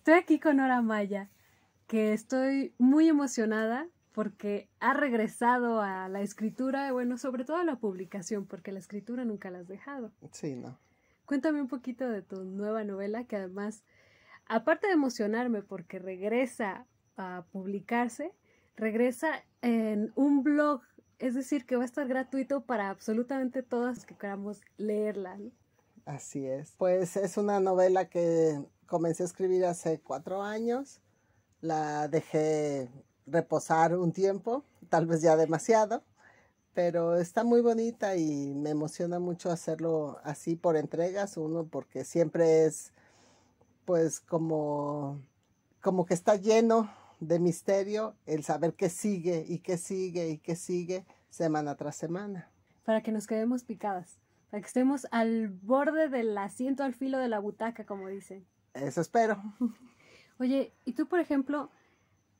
Estoy aquí con Hora Maya, que estoy muy emocionada porque ha regresado a la escritura, bueno, sobre todo a la publicación, porque la escritura nunca la has dejado. Sí, no. Cuéntame un poquito de tu nueva novela, que además, aparte de emocionarme porque regresa a publicarse, regresa en un blog, es decir, que va a estar gratuito para absolutamente todas que queramos leerla. Así es. Pues es una novela que comencé a escribir hace cuatro años, la dejé reposar un tiempo, tal vez ya demasiado, pero está muy bonita y me emociona mucho hacerlo así por entregas, uno porque siempre es pues como, como que está lleno de misterio el saber qué sigue y qué sigue y qué sigue semana tras semana. Para que nos quedemos picadas, para que estemos al borde del asiento, al filo de la butaca, como dicen. Eso espero. Oye, y tú, por ejemplo,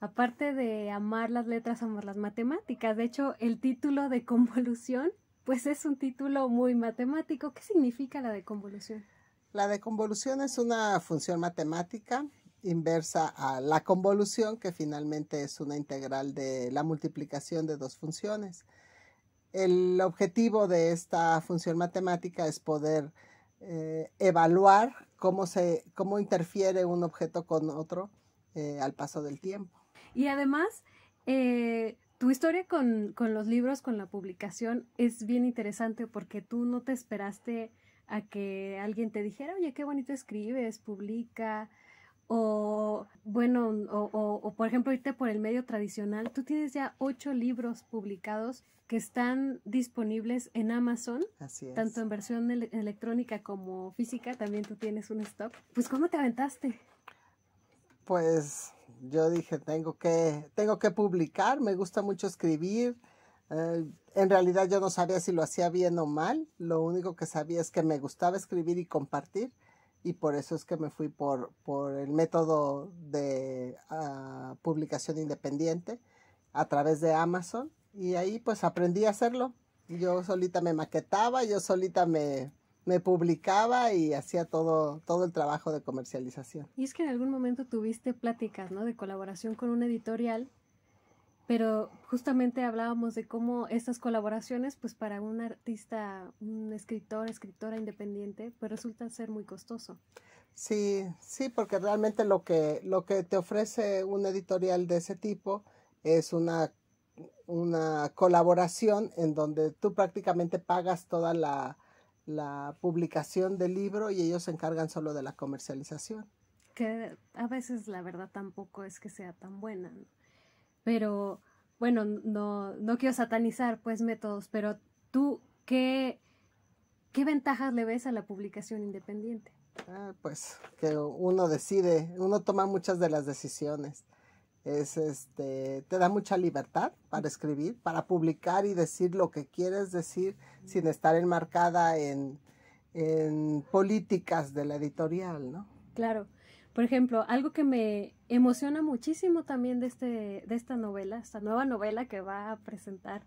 aparte de amar las letras, amar las matemáticas, de hecho, el título de convolución, pues es un título muy matemático. ¿Qué significa la de convolución? La de convolución es una función matemática inversa a la convolución, que finalmente es una integral de la multiplicación de dos funciones. El objetivo de esta función matemática es poder eh, evaluar cómo, se, cómo interfiere un objeto con otro eh, al paso del tiempo. Y además, eh, tu historia con, con, los libros, con la publicación, es bien interesante porque tú no te esperaste a que alguien te dijera, oye, qué bonito escribes, publica, o bueno, o, por ejemplo irte por el medio tradicional, tú tienes ya ocho libros publicados que están disponibles en Amazon, Así es. tanto en versión electrónica como física, también tú tienes un stock. Pues ¿cómo te aventaste? Pues yo dije, tengo que, tengo que publicar, me gusta mucho escribir. Eh, en realidad yo no sabía si lo hacía bien o mal, lo único que sabía es que me gustaba escribir y compartir y por eso es que me fui por, por el método de ah, publicación independiente a través de Amazon y ahí pues aprendí a hacerlo. Yo solita me maquetaba, yo solita me, me publicaba y hacía todo, todo el trabajo de comercialización. Y es que en algún momento tuviste pláticas, ¿no? De colaboración con una editorial pero justamente hablábamos de cómo estas colaboraciones, pues para un artista, un escritor, escritora independiente, pues resulta ser muy costoso. Sí, sí, porque realmente lo que, lo que te ofrece un editorial de ese tipo es una, una colaboración en donde tú prácticamente pagas toda la, la publicación del libro y ellos se encargan solo de la comercialización. Que a veces la verdad tampoco es que sea tan buena. ¿no? pero bueno, no, quiero satanizar pues métodos, pero tú, ¿qué, ventajas le ves a la publicación independiente? Ah, pues que uno decide, uno toma muchas de las decisiones. Es este, te da mucha libertad para escribir, para publicar y decir lo que quieres decir sin estar enmarcada en, en políticas de la editorial, ¿no? Claro. Por ejemplo, algo que me emociona muchísimo también de, este, de esta novela, esta nueva novela que va a presentar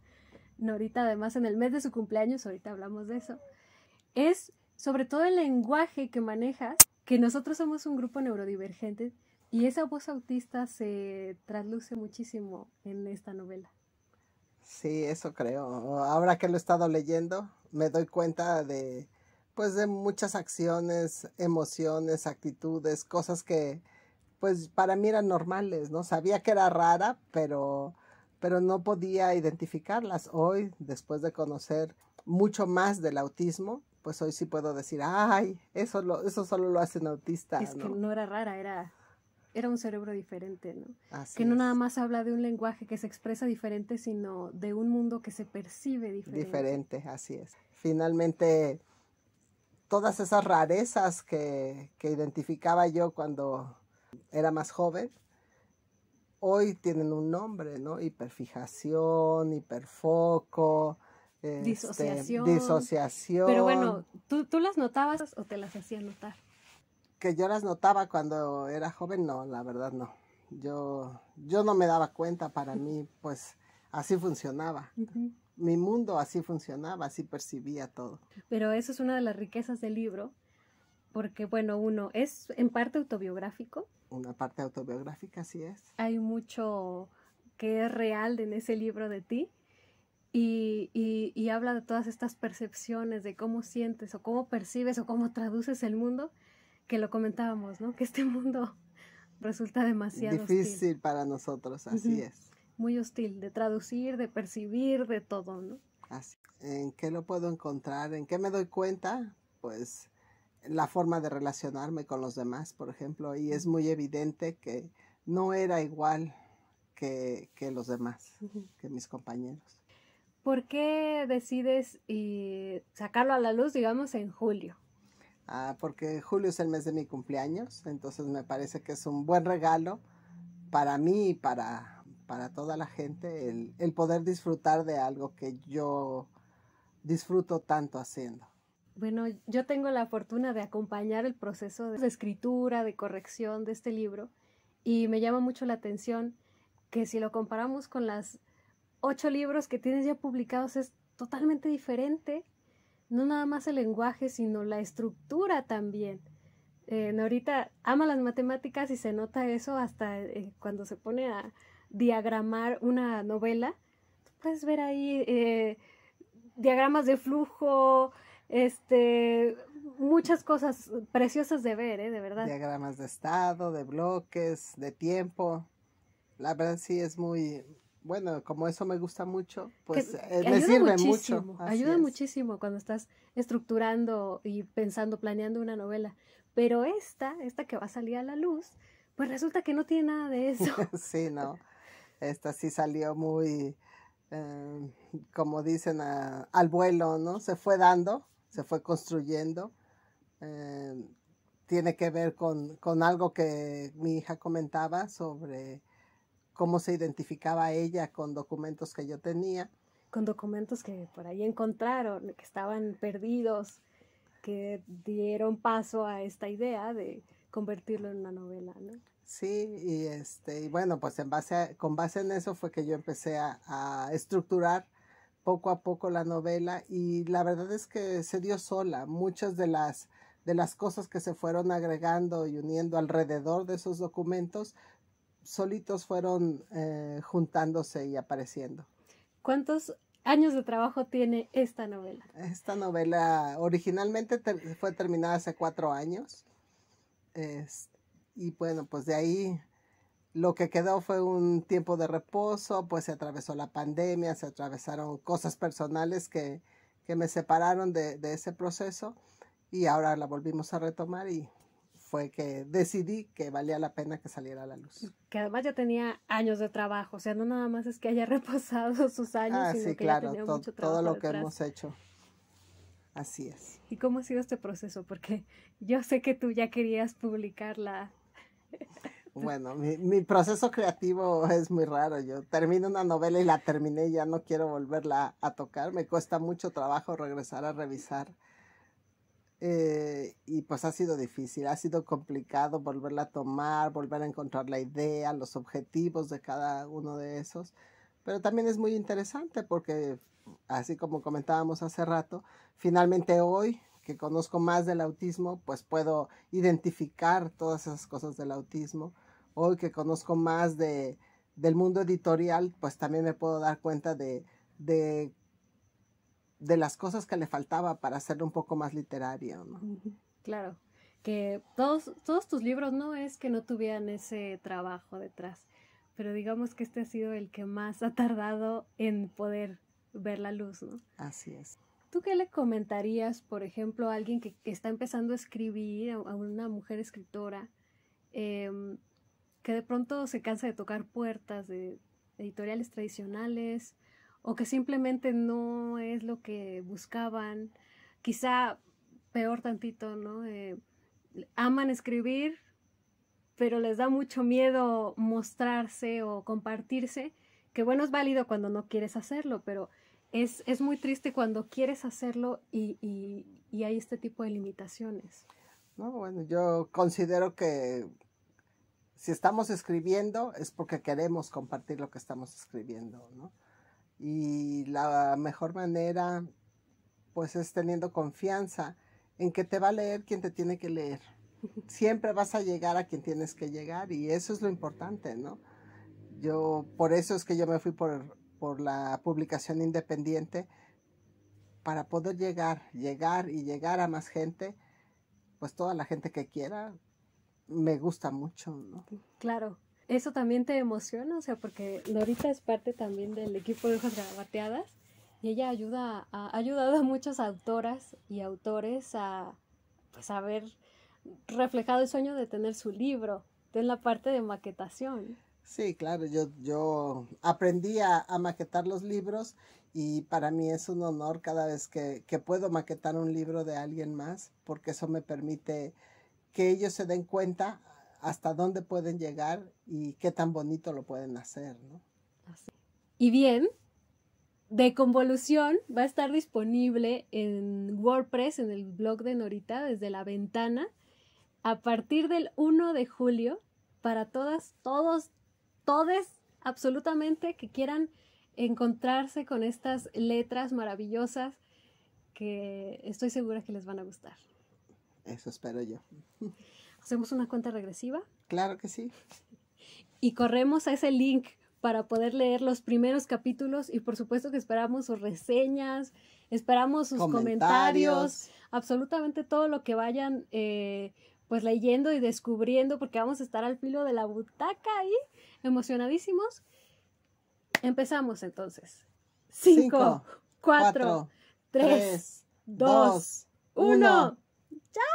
Norita, además en el mes de su cumpleaños, ahorita hablamos de eso, es sobre todo el lenguaje que manejas, que nosotros somos un grupo neurodivergente y esa voz autista se trasluce muchísimo en esta novela. Sí, eso creo. Ahora que lo he estado leyendo, me doy cuenta de, pues de muchas acciones, emociones, actitudes, cosas que pues para mí eran normales, ¿no? Sabía que era rara, pero, pero no podía identificarlas. Hoy, después de conocer mucho más del autismo, pues hoy sí puedo decir, ay, eso, eso solo lo hacen autistas! Es que no era rara, era, era un cerebro diferente, ¿no? que no nada más habla de un lenguaje que se expresa diferente, sino de un mundo que se percibe diferente. Diferente, así es. Finalmente, todas esas rarezas que, identificaba yo cuando era más joven, hoy tienen un nombre, ¿no? Hiperfijación, hiperfoco, este, disociación. Pero bueno, ¿tú, ¿tú, las notabas o te las hacías notar? Que yo las notaba cuando era joven, no, la verdad no. Yo, yo no me daba cuenta, para mí, pues así funcionaba mi mundo así funcionaba, así percibía todo. Pero eso es una de las riquezas del libro, porque bueno, uno es en parte autobiográfico. Una parte autobiográfica, así es. Hay mucho que es real en ese libro de ti. Y, habla de todas estas percepciones, de cómo sientes o cómo percibes o cómo traduces el mundo, que lo comentábamos, ¿no? Que este mundo resulta demasiado difícil para nosotros, así es muy hostil, de traducir, de percibir, de todo, ¿no? Así. ¿En qué lo puedo encontrar? ¿En qué me doy cuenta? Pues la forma de relacionarme con los demás, por ejemplo, y es muy evidente que no era igual que, que los demás, que mis compañeros. ¿Por qué decides eh, sacarlo a la luz, digamos, en julio? Ah, porque julio es el mes de mi cumpleaños, entonces me parece que es un buen regalo para mí y para, para toda la gente el, poder disfrutar de algo que yo disfruto tanto haciendo. Bueno, yo tengo la fortuna de acompañar el proceso de escritura, de corrección de este libro, y me llama mucho la atención que si lo comparamos con las ocho libros que tienes ya publicados es totalmente diferente, no nada más el lenguaje, sino la estructura también. Norita eh, ama las matemáticas y se nota eso hasta eh, cuando se pone a, diagramar una novela, puedes ver ahí eh, diagramas de flujo, este, muchas cosas preciosas de ver, ¿eh? de verdad. Diagramas de estado, de bloques, de tiempo. La verdad sí es muy, bueno, como eso me gusta mucho, pues eh, sirve mucho. ayuda muchísimo cuando estás estructurando y pensando, planeando una novela. Pero esta, esta que va a salir a la luz, pues resulta que no tiene nada de eso. sí, no esta sí salió muy, em, como dicen, al vuelo, ¿no? Se fue dando, se fue construyendo. Em, tiene que ver con, con, algo que mi hija comentaba sobre cómo se identificaba ella con documentos que yo tenía. Con documentos que por ahí encontraron, que estaban perdidos, que dieron paso a esta idea de convertirlo en una novela, ¿no? Sí, y este, y bueno, pues en base con base en eso fue que yo empecé a, estructurar poco a poco la novela y la verdad es que se dio sola. Muchas de las de las cosas que se fueron agregando y uniendo alrededor de esos documentos, solitos fueron eh, juntándose y apareciendo. ¿Cuántos años de trabajo tiene esta novela? Esta novela originalmente fue terminada hace cuatro años. Este, y bueno, pues de ahí lo que quedó fue un tiempo de reposo, pues se atravesó la pandemia, se atravesaron cosas personales que, que me separaron de, de, ese proceso y ahora la volvimos a retomar y fue que decidí que valía la pena que saliera a la luz. Que además ya tenía años de trabajo, o sea, no nada más es que haya reposado sus años, ah, sí, que claro, mucho todo lo que hemos hecho. Así es. ¿Y cómo ha sido este proceso? Porque yo sé que tú ya querías publicar la, bueno, mi, proceso creativo es muy raro. Yo termino una novela y la terminé y ya no quiero volverla a tocar. Me cuesta mucho trabajo regresar a revisar. Eh, y pues ha sido difícil, ha sido complicado volverla a tomar, volver a encontrar la idea, los objetivos de cada uno de esos. Pero también es muy interesante porque, así como comentábamos hace rato, finalmente hoy que conozco más del autismo, pues puedo identificar todas esas cosas del autismo. Hoy que conozco más de, del mundo editorial, pues también me puedo dar cuenta de, de, las cosas que le faltaba para hacerlo un poco más literario. Claro, que todos, todos tus libros no es que no tuvieran ese trabajo detrás, pero digamos que este ha sido el que más ha tardado en poder ver la luz, ¿no? Así es. ¿Tú qué le comentarías, por ejemplo, a alguien que, está empezando a escribir, a, una mujer escritora, em, que de pronto se cansa de tocar puertas de editoriales tradicionales o que simplemente no es lo que buscaban? Quizá peor tantito, ¿no? Eh, aman escribir, pero les da mucho miedo mostrarse o compartirse, que bueno, es válido cuando no quieres hacerlo, pero es, muy triste cuando quieres hacerlo y, hay este tipo de limitaciones. No, bueno, yo considero que si estamos escribiendo es porque queremos compartir lo que estamos escribiendo, ¿no? Y la mejor manera, pues, es teniendo confianza en que te va a leer quien te tiene que leer. Siempre vas a llegar a quien tienes que llegar y eso es lo importante, ¿no? Yo, por eso es que yo me fui por por la publicación independiente, para poder llegar, llegar y llegar a más gente, pues toda la gente que quiera, me gusta mucho, Claro. Eso también te emociona, o sea, porque Lorita es parte también del equipo de Hojas y ella ayuda ha ayudado a muchas autoras y autores a pues reflejado el sueño de tener su libro, de la parte de maquetación. Sí, claro, yo, yo aprendí a, maquetar los libros y para mí es un honor cada vez que, puedo maquetar un libro de alguien más, porque eso me permite que ellos se den cuenta hasta dónde pueden llegar y qué tan bonito lo pueden hacer, ¿no? Y bien, de convolución va a estar disponible en WordPress, en el blog de Norita, desde la ventana, a partir del 1 de julio, para todas, todos, todos absolutamente que quieran encontrarse con estas letras maravillosas que estoy segura que les van a gustar. Eso espero yo. ¿Hacemos una cuenta regresiva? Claro que sí. Y corremos a ese link para poder leer los primeros capítulos y por supuesto que esperamos sus reseñas, esperamos sus comentarios, absolutamente todo lo que vayan eh, pues leyendo y descubriendo, porque vamos a estar al filo de la butaca ahí, emocionadísimos. Empezamos entonces. Cinco, cuatro, tres, dos, uno. ¡Chao!